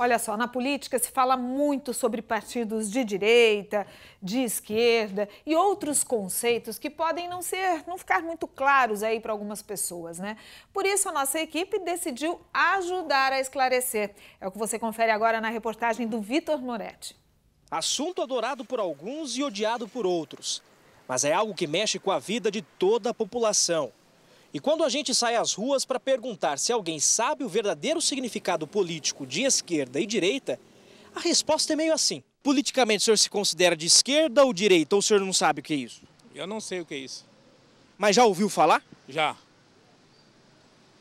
Olha só, na política se fala muito sobre partidos de direita, de esquerda e outros conceitos que podem não ser, não ficar muito claros aí para algumas pessoas, né? Por isso a nossa equipe decidiu ajudar a esclarecer. É o que você confere agora na reportagem do Vitor Moretti. Assunto adorado por alguns e odiado por outros, mas é algo que mexe com a vida de toda a população. E quando a gente sai às ruas para perguntar se alguém sabe o verdadeiro significado político de esquerda e direita, a resposta é meio assim. Politicamente, o senhor se considera de esquerda ou direita ou o senhor não sabe o que é isso? Eu não sei o que é isso. Mas já ouviu falar? Já.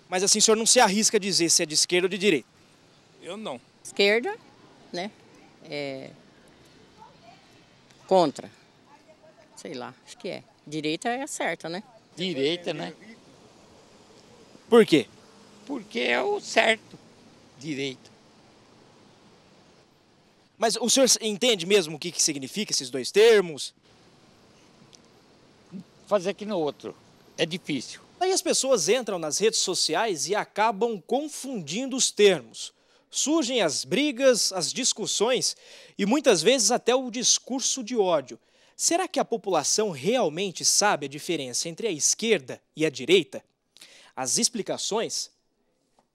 Mas assim, o senhor não se arrisca a dizer se é de esquerda ou de direita? Eu não. Esquerda, né? É... Contra. Sei lá, acho que é. Direita é certa, né? Direita, né? Por quê? Porque é o certo direito. Mas o senhor entende mesmo o que, que significa esses dois termos? Fazer aqui no outro. É difícil. Aí as pessoas entram nas redes sociais e acabam confundindo os termos. Surgem as brigas, as discussões e muitas vezes até o discurso de ódio. Será que a população realmente sabe a diferença entre a esquerda e a direita? As explicações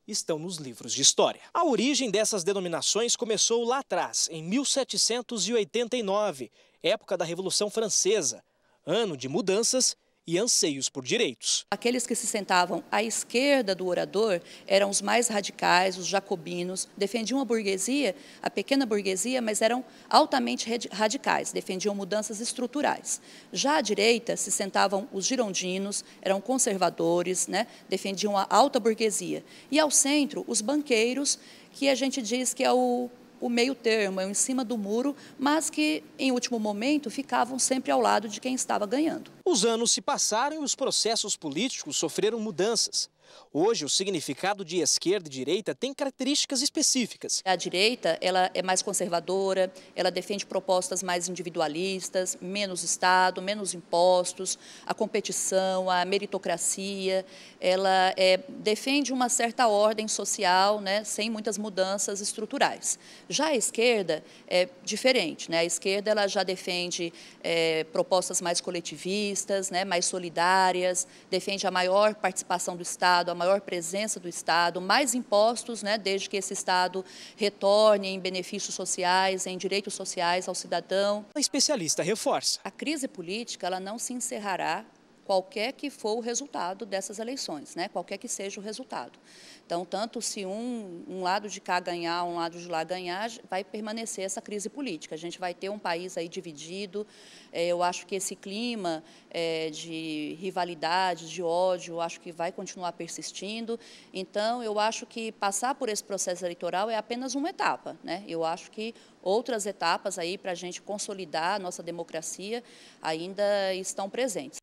estão nos livros de história. A origem dessas denominações começou lá atrás, em 1789, época da Revolução Francesa, ano de mudanças e anseios por direitos. Aqueles que se sentavam à esquerda do orador eram os mais radicais, os jacobinos, defendiam a burguesia, a pequena burguesia, mas eram altamente radicais, defendiam mudanças estruturais. Já à direita se sentavam os girondinos, eram conservadores, né, defendiam a alta burguesia. E ao centro, os banqueiros, que a gente diz que é o o meio termo, é em cima do muro, mas que, em último momento, ficavam sempre ao lado de quem estava ganhando. Os anos se passaram e os processos políticos sofreram mudanças. Hoje, o significado de esquerda e direita tem características específicas. A direita ela é mais conservadora, ela defende propostas mais individualistas, menos Estado, menos impostos, a competição, a meritocracia. Ela é, defende uma certa ordem social, né, sem muitas mudanças estruturais. Já a esquerda é diferente. Né? A esquerda ela já defende é, propostas mais coletivistas, né, mais solidárias, defende a maior participação do Estado Estado, a maior presença do Estado, mais impostos, né, desde que esse Estado retorne em benefícios sociais, em direitos sociais ao cidadão. A especialista reforça. A crise política ela não se encerrará qualquer que for o resultado dessas eleições, né? qualquer que seja o resultado. Então, tanto se um, um lado de cá ganhar, um lado de lá ganhar, vai permanecer essa crise política. A gente vai ter um país aí dividido. É, eu acho que esse clima é, de rivalidade, de ódio, acho que vai continuar persistindo. Então, eu acho que passar por esse processo eleitoral é apenas uma etapa. Né? Eu acho que outras etapas aí para a gente consolidar a nossa democracia ainda estão presentes.